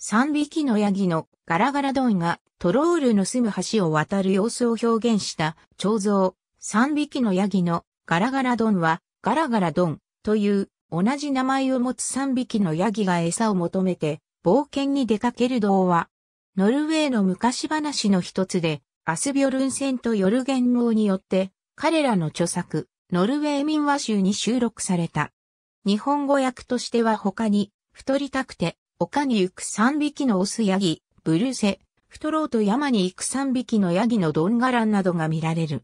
三匹のヤギのガラガラドンがトロールの住む橋を渡る様子を表現した彫像、三匹のヤギのガラガラドンはガラガラドンという同じ名前を持つ三匹のヤギが餌を求めて冒険に出かける童話。ノルウェーの昔話の一つで、アスビョルンセンとヨルゲン王によって彼らの著作、ノルウェー民話集に収録された。日本語訳としては他に、太りたくて、丘に行く三匹のオスヤギ、ブルーセ、太郎と山に行く三匹のヤギのドンガランなどが見られる。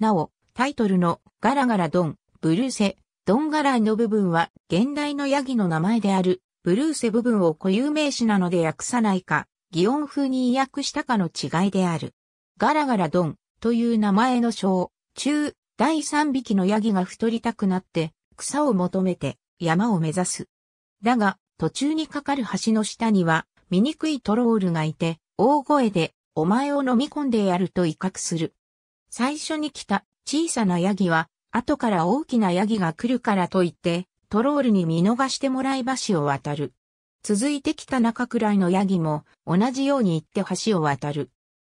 なお、タイトルのガラガラドン、ブルーセ、ドンガランの部分は現代のヤギの名前であるブルーセ部分を固有名詞なので訳さないか、擬音風に訳したかの違いである。ガラガラドンという名前の章、中、第三匹のヤギが太りたくなって草を求めて山を目指す。だが、途中にかかる橋の下には、醜いトロールがいて、大声で、お前を飲み込んでやると威嚇する。最初に来た小さなヤギは、後から大きなヤギが来るからと言って、トロールに見逃してもらい橋を渡る。続いてきた中くらいのヤギも同じように行って橋を渡る。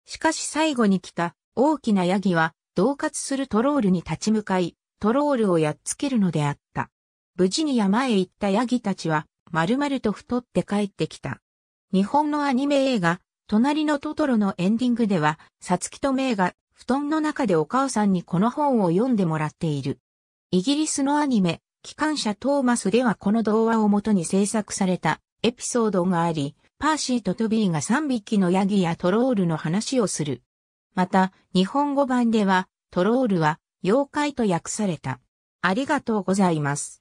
しかし最後に来た大きなヤギは、同活するトロールに立ち向かい、トロールをやっつけるのであった。無事に山へ行ったヤギたちは、丸々と太って帰ってきた。日本のアニメ映画、隣のトトロのエンディングでは、サツキとメイが布団の中でお母さんにこの本を読んでもらっている。イギリスのアニメ、機関車トーマスではこの童話をもとに制作されたエピソードがあり、パーシーとトビーが3匹のヤギやトロールの話をする。また、日本語版では、トロールは妖怪と訳された。ありがとうございます。